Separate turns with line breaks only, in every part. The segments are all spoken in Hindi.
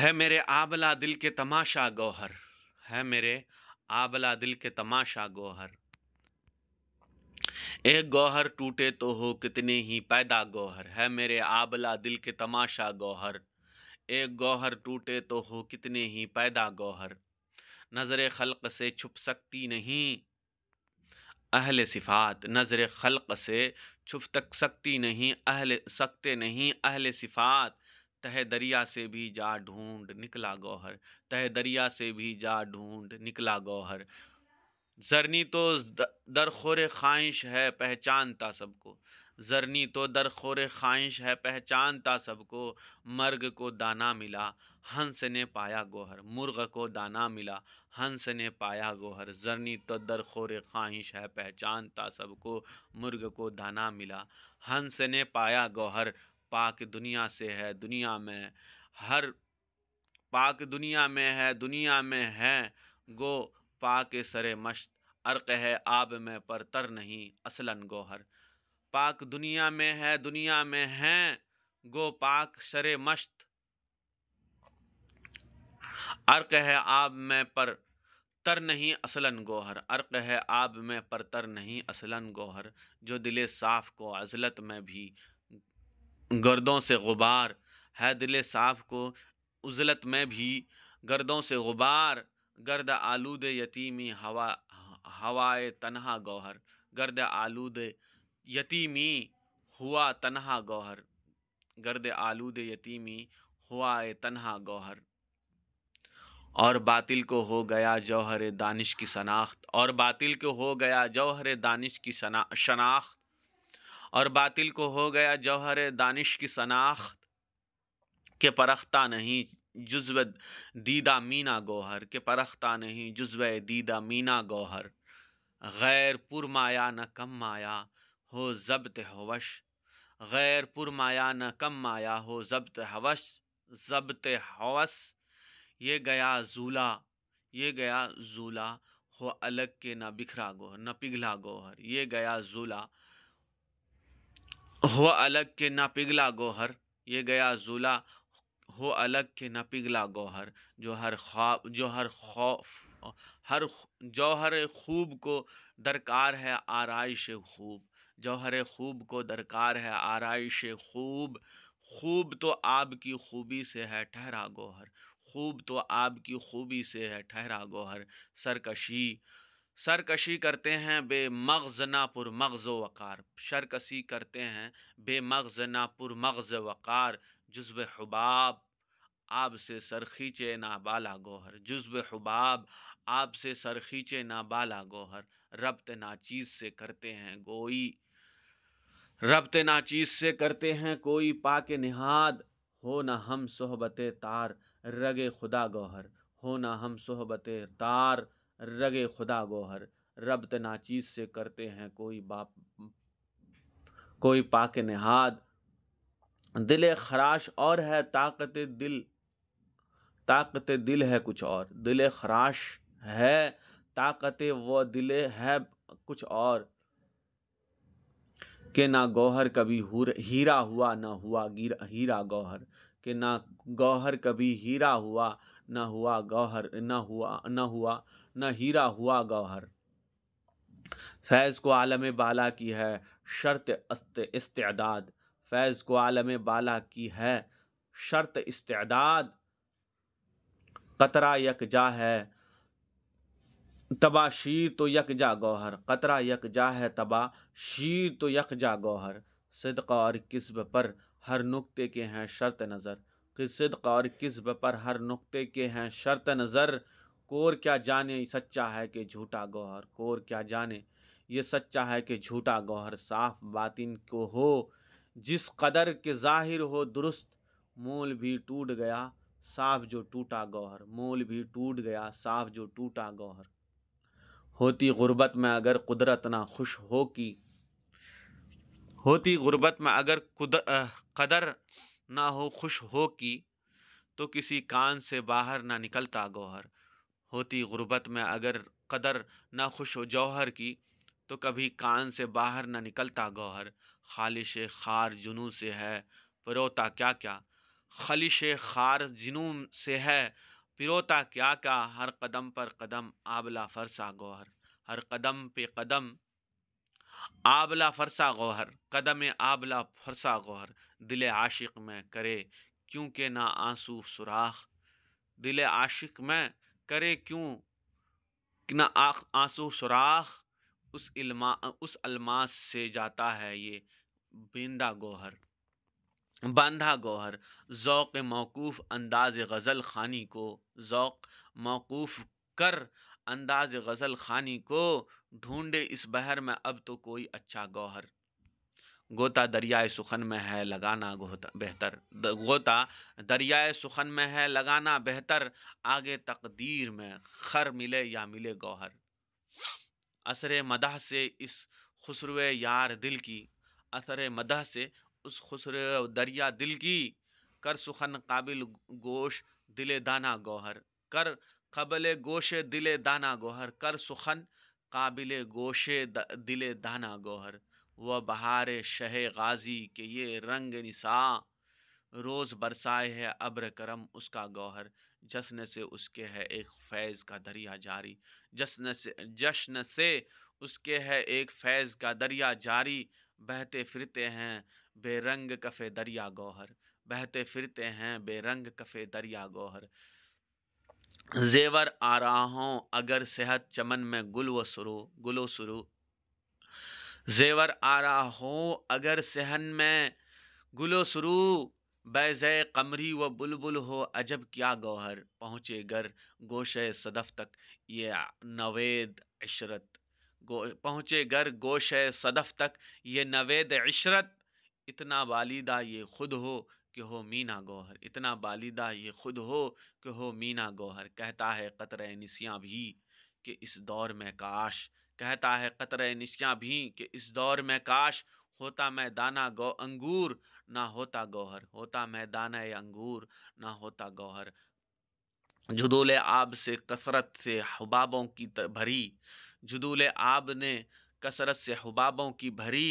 है मेरे आबला दिल के तमाशा गौहर है मेरे आबला दिल के तमाशा गौहर एक गौहर टूटे तो हो कितने ही पैदा गौहर है मेरे आबला दिल के तमाशा गौहर एक गौहर टूटे तो हो कितने ही पैदा गौहर नज़र खलक से छुप सकती नहीं अहल सिफ़ात नज़र खलक से छुप तक सकती नहीं अहल सकते नहीं अहल सिफ़ात तह दरिया से भी जा ढूंढ निकला गौहर तह दरिया से भी जा ढूंढ निकला गौहर जरनी तो दरखोर ख्वाहिश है पहचानता सबको जरनी तो दरखोर ख्वाहिश है पहचानता सबको मर्ग को दाना मिला हंस ने पाया गोहर मुर्ग को दाना मिला हंस ने पाया गोहर जरनी तो दरखोर ख्वाहिश है पहचानता सबको मुर्ग को दाना मिला हंस ने पाया गोहर पाक दुनिया से है दुनिया में हर पाक दुनिया में है दुनिया में है गो पाक सरे मश्त अर्क है आब में पर तर नहीं असलन गोहर पाक दुनिया में है दुनिया में है गो पाक शर मश्त अर्क है आब में पर तर नहीं असलन गोहर अर्क है आब में पर तर नहीं असलन गोहर जो दिले साफ को अजलत में भी गर्दों से गुबार है दिल साफ़ को उज़लत में भी गर्दों से गुबार गर्द आलूद यतीमी हवा हवाए तन्हा गौहर गर्द आलूद यतीमी हुआ तनहा गौहर गर्द आलूद यतीमी हुआ तनहा तन्हा गौहर और बातिल को हो गया जौहर दानिश की शनाख्त और बातिल को हो गया जौहर दानिश की शना शनाख्त और बातिल को हो गया जौहर दानिश की शनाख्त के परख्ता नहीं जुज्व दीदा मीना गौहर के परख्ता नहीं जुज्व दीदा मीना गौहर गैर पुर माया न कम माया हो जब्त हवश गैर पुर माया न कम माया हो जब्त हवश जब्त हवस ये गया जूला ये गया जूला हो अलग के ना बिखरा गोहर न पिघला गोहर ये गया जूला हो अलग के ना पिघला गोहर ये गया जुला हो अलग के ना पिघला गोहर जो हर ख्वाब जो हर खौफ हर जौहर खूब को दरकार है आरइश खूब जौहर खूब को दरकार है आरइश खूब खूब तो आब की खूबी से है ठहरा गोहर खूब तो आब की खूबी से है ठहरा गोहर सरकशी सरकशी करते हैं बे बेमगज़ नापुर मगज़ वक़ार सरकशी करते हैं बे बेमगज़ नापुर मगज़ वक़ार जज्ब हबाब आप से सर खींचे ना बाला गोहर जुज्ब हबाब आप से सर खींचे ना बाला गोहर रब्त नाचीज़ से करते हैं गोई रब्त नाचीज़ से करते हैं कोई पाके नहाद हो ना हम सोहबत तार रगे खुदा गोहर हो ना हम सोहबत तार रगे खुदा गोहर रब नाचीज से करते हैं कोई बाप कोई पाक नहाद दिल खराश और है ताकत दिल ताकत दिल है कुछ और दिल खराश है ताकत व दिल है कुछ और के ना गौहर कभी हीरा हुआ ना हुआ हीरा गौहर के ना गौहर कभी हीरा हुआ ना हुआ गौहर ना हुआ ना हुआ न हीरा हुआ गौहर फैज़ को आलम बाला की है शर्त इस्तेदाद फैज़ को आलम बाला की है शर्त इस्तेदाद कतरा यकजा है तबा शीर तो यकजा गौहर कतरा यकजा है तबा शीर तो यकजा गौहर सिद्क और किस्ब पर हर नुक्ते के हैं शर्त नज़र सिद्क और किस्ब पर हर नुक्ते के हैं शर्त नज़र कोर क्या जाने सच्चा है कि झूठा गौहर कोर क्या जाने ये सच्चा है कि झूठा गौहर साफ बातिन को हो जिस कदर के जाहिर हो दुरुस्त मोल भी टूट गया साफ जो टूटा गौहर मोल भी टूट गया साफ जो टूटा गौहर होती गुर्बत में अगर कुदरत ना खुश हो कि होती गुर्बत में अगर कुद कदर ना हो खुश हो कि तो किसी कान से बाहर ना निकलता गौहर होती गुर्बत में अगर कदर ना खुश हो जौहर की तो कभी कान से बाहर ना निकलता गौहर खालिश खार जुनू से है पिरोता क्या क्या खलिश खार जुनू से है पिरोता क्या क्या हर कदम पर कदम आबला फरसा गौहर हर कदम पे कदम आबला फरसा गौहर कदम आबला फरसा गौहर दिल आशिक में करे क्योंकि ना आंसू सुराख दिल आशिक में करे क्यों कि ना आंसू सुराख उस इल्मा उस अलमास से जाता है ये बिंदा गोहर बांधा गोहर ज़ौक़ मौकूफ़ अंदाज गज़ल खानी को ज़ौक़ मौकूफ़ कर अंदाज गज़ल खानी को ढूंढे इस बहर में अब तो कोई अच्छा गौहर गोता दरियाए सुखन में है लगाना बेहतर द, गोता दरियाए सुखन में है लगाना बेहतर आगे तकदीर में खर मिले या मिले गौहर असर मदह से इस खुसरु यार दिल की असर मदह से उस खुसर दरिया दिल की कर सुखन काबिल गोश दिले दाना गौहर कर कबल गोश दिले दाना गौहर कर सुखन काबिल गोशे दिले दाना गौहर व बहार शह गाजी के ये रंग निसा रोज़ बरसाए है अब्र करम उसका गौहर जश्न से उसके है एक फैज़ का दरिया जारी जश्न से जश्न से उसके है एक फैज़ का दरिया जारी बहते फिरते हैं बेरंग कफ़े दरिया गौहर बहते फिरते हैं बेरंग कफ़े दरिया गौहर जेवर आ रहा हूँ अगर सेहत चमन में गुल व सुरु गुलो सुरु जेवर आ रहा हो अगर सहन में गुलो शुरू बैज़ कमरी व बुलबुल हो अजब क्या गौहर पहुँचे गर गोश सदफ तक ये नवेद इशरत गो पहुँचे गर गोश सदफ तक ये नवेद इशरत इतना बालिदा ये खुद हो कि हो मीना गौहर इतना बालिदा ये खुद हो कि हो मीना गौहर कहता है कतरे नसियाँ भी कि इस दौर में काश कहता है कतर निशियाँ भी कि इस दौर में काश होता मैं दाना गौ अंगूर ना होता गौहर होता मैं दाना अंगूर ना होता गौहर जुदूल आब से कसरत से हबाबों की भरी जुदूल आब ने कसरत से हबाबों की भरी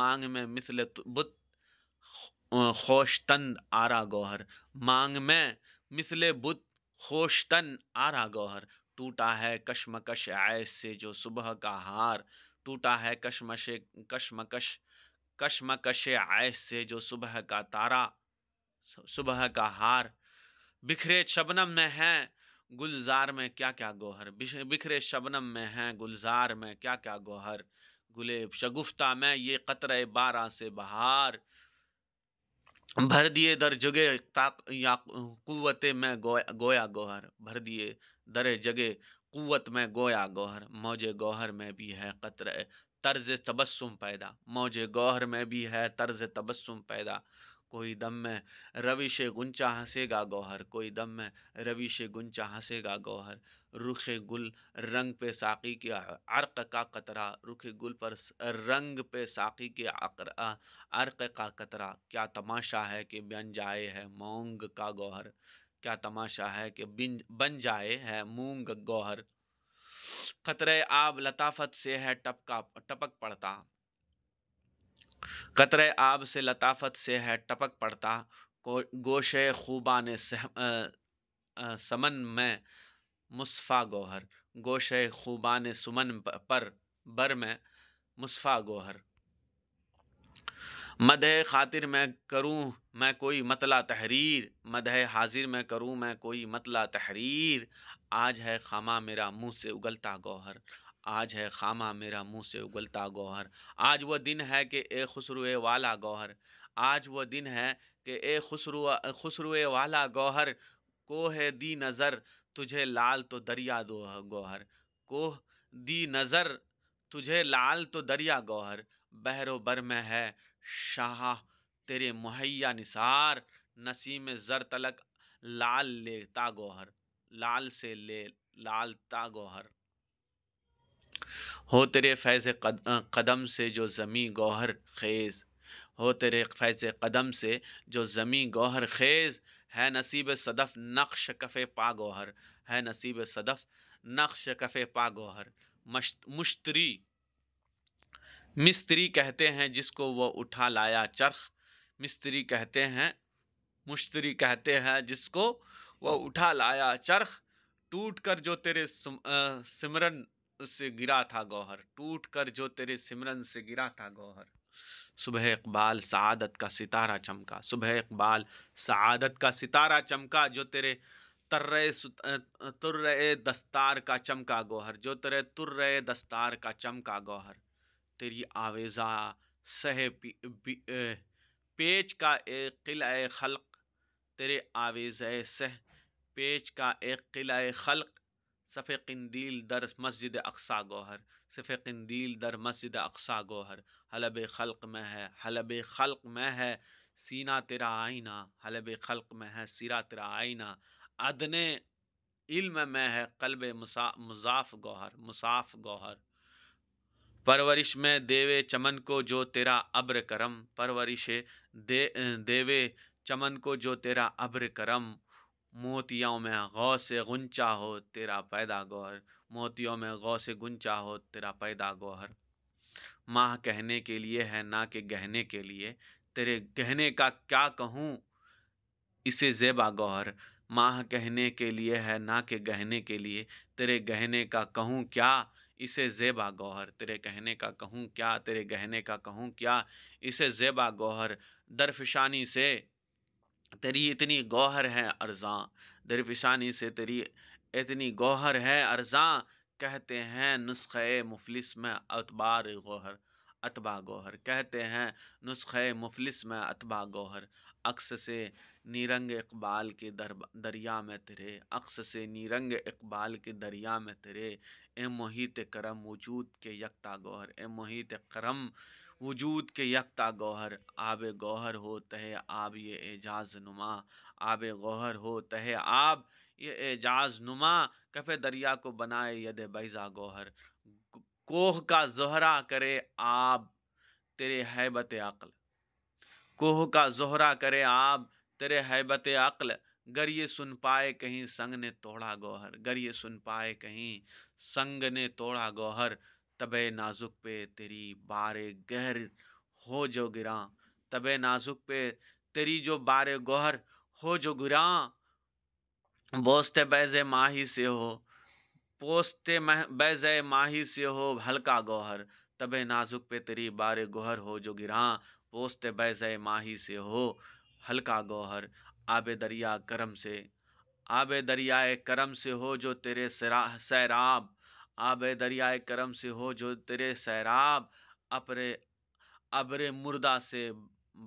मांग में मिसल बुत खोशतंद आरा गौहर मांग में मिसल बुत खोशतन आरा गौहर टूटा है कशमकश ऐस से जो सुबह का हार टूटा है कशमश कशमकश कशमकश ऐस से जो सुबह का तारा सुबह का हार बिखरे शबनम में है गुलजार में क्या क्या गोहर बिखरे शबनम में है गुलजार में क्या क्या गोहर गुले शगुफ्ता में ये कतरे बारा से बहार भर दिए दर जुगे ताक या कुत में गोया गोया गोहर भर दिए दर जगह क़ुत में गोया गौहर मौजे गौहर में भी है क़तर तर्ज तबस्सुम पैदा मौजे गौहर में भी है तर्ज तबस्सुम पैदा कोई दम में रविश गुंचा हंसेगा गौहर कोई दम में रविश गुंचा हंसेगा गौहर रुख गुल रंग पे साकी के अर्क का कतरा रुख गुल पर रंग पे साकी के अर्क का कतरा क्या तमाशा है कि बन जाए है मोंग का गौहर क्या तमाशा है कि बिन बन जाए है मूंग गौहर खतरे आब लताफत से है टपका टपक पड़ता कतरे आब से लताफत से है टपक पड़ता गोशे खूबा ने समन में मुस्फ़ा गोहर गोशे खूबा ने सुमन पर बर में मुस्फ़ा गोहर मद ख़ातिर मैं करूँ मैं कोई मतला तहरीर मद हाजिर मैं करूँ मैं कोई मतला तहरीर आज है खामा मेरा मुँह से उगलता गौहर आज है खामा मेरा मुँह से उगलता गौहर आज वह दिन है कि ए खुसरुए वाला गौहर आज वो दिन है कि ए खुसरु खुसरुए वाला गौहर कोह दी नज़र तुझे लाल तो दरिया दो गौहर कोह दी नज़र तुझे लाल तो दरिया गौहर बहरो बर में है शाह तेरे मुहैया निसार नसीम ज़र तलक लाल लेता गोहर लाल से ले लाल ता गोहर हो तेरे फैज़ कद, कदम से जो ज़मी गोहर खेज़ हो तेरे फैज़ कदम से जो ज़मी गोहर खेज़ है नसीब सदफ़ नक्श कफ़े पा गोहर है नसीब सदफ़ नक्श कफ़े पा गोहर मश्त मुश्तरी मिस्त्री कहते हैं जिसको वो उठा लाया चरख मिस्त्री कहते हैं मुश्तरी कहते हैं जिसको वो उठा लाया चरख टूट कर जो तेरे सिमरन से गिरा था गौहर टूट कर जो तेरे सिमरन से गिरा था गौहर सुबह इकबाल सआदत का सितारा चमका सुबह इकबाल सआदत का सितारा चमका जो तेरे तर्रे तुर्रे दस्तार का चमका गौहर जो तेरे तुर्रे दस्तार का चमका गौहर तेरी आवेज़ा सह पेच का एक किला खल़ तेरे आवेज़ सह पेच का एक किला खल़ सफ़ कंदील दर मस्जिद अक्सा गोहर सफ़े कंदील दर मस्जिद अक्सा गोहर हलब खल़ में है हलब खल में है सीना तेरा आईना हलब खल्क में है सिरा तेरा आईना अदने इल्म में है कल्ब मुसा मुजाफ गौहर मुसाफ गौहर परवरिश में देवे चमन को जो तेरा अब्र करम परवरिश दे देवे चमन को जो तेरा अब्र करम मोतियों में गौ से गुंचा हो तेरा पैदा गौहर मोतियों में गौ से गुंचा हो तेरा पैदा गौहर माह कहने के लिए है ना के गहने के लिए तेरे गहने का क्या कहूँ इसे जेबा गौहर माह कहने के लिए है ना के गहने के लिए तेरे गहने का कहूँ क्या इसे जेबा गौहर तेरे कहने का कहूँ क्या तेरे गहने का कहूँ क्या इसे जेबा गौहर दरफिशानी से तेरी इतनी गौहर है अरजा दरफिशानी से तेरी इतनी गौहर है अरजा कहते हैं नुस्खे मुफलिस में अतबार गौहर अतबा गौहर कहते हैं नुस्ख़े मुफलिस में अतबा गौहर अक्स से नीरंग इकबाल के दरिया में तेरे अक्स से नीरंग इकबाल के दरिया में तेरे ए मोहित करम वजूद के यकता गौहर ए मोहित करम वजूद के यकता गौहर आब गौहर हो तह आब ये एजाज नुमा आब गौहर हो तह आब ये एजाज नुमा कफे दरिया को बनाए यद बैज़ा गौहर कोह का जहरा करे आब तेरे हैबत अक्ल कोह का जहरा करे आब तेरे हैबत अक्ल गर ये सुन पाए कहीं संग ने तोड़ा गौहर गर ये सुन पाए कहीं संग ने तोड़ा गौहर तबे नाजुक पे तेरी बारे गहर हो जो गिरा तबे नाजुक पे तेरी जो बारे गौहर हो जो गिरा बोसते बैज़ माही से हो पोसते बैज़ माही से हो हल्का गौहर तबे नाजुक पे तेरी बारे गौहर हो जो गिरा पोसते बैज़ माही से हो हल्का गौहर आब दरिया करम से आब दरियाए करम से हो जो तेरे सैराब आब दरियाए करम से हो जो तेरे सैराब अपरे अबरे मुर्दा से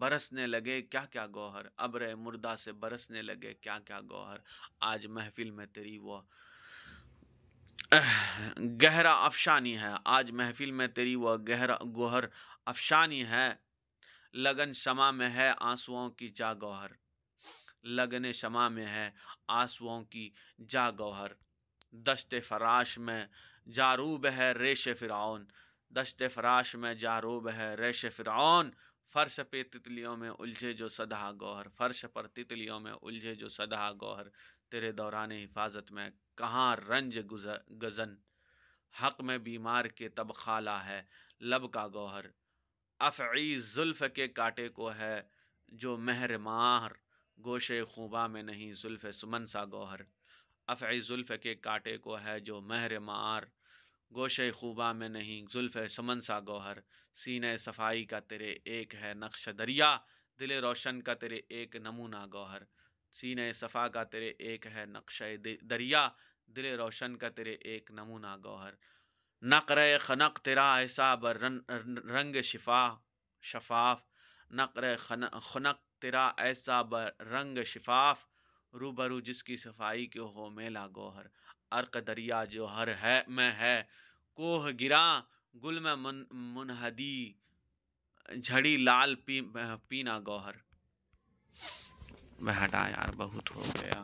बरसने लगे क्या क्या गौहर अबरे मुर्दा से बरसने लगे क्या क्या गौहर आज महफिल में तेरी वो गहरा अफशानी है आज महफिल में तेरी वह गहरा गोहर अफशानी है लगन शमा में है आंसुओं की जा गौहर लगन क्षमा में है आंसुओं की जा गौहर दस्ते फराश में जारूब है रेश फ़िरौन दस्ते फराश में जारूब है रेश फ़िरौन फ़र्श पे तितलियों में उलझे जो सदा गौहर फ़र्श पर तितलियों में उलझे जो सदा गौहर तेरे दौरान हिफाजत में कहाँ रंज गुजर गज़न हक में बीमार के तब खाला है लब का गौहर अफ़ी ज़ुल्फ़ के कांटे को है जो महर मार गोशे खूबा में नहीं जुल्फ़ सुमन सा गौहर अफ़ी ज़ुल्फ़ के कांटे को है जो महर मार गोशे खूबा में नहीं जुल्फ़ सुमन सा गौहर सीने सफाई का तेरे एक है नक्श दरिया दिल रोशन का तेरे एक नमूना गौहर सीने सफ़ा का तेरे एक है नक्श दरिया दिल रोशन का तेरे एक नमूना गौहर नकर खनक तेरा ऐसा बर रंग शिफा शफाफ नकर खनक तेरा ऐसा रंग शिफाफ रूबरू जिसकी सफाई के हो मेला गोहर अर्क दरिया जो हर है में है कोह गिरा गुल में मुन मुनहदी झड़ी लाल पी पीना गौहर मैं हटा यार बहुत हो गया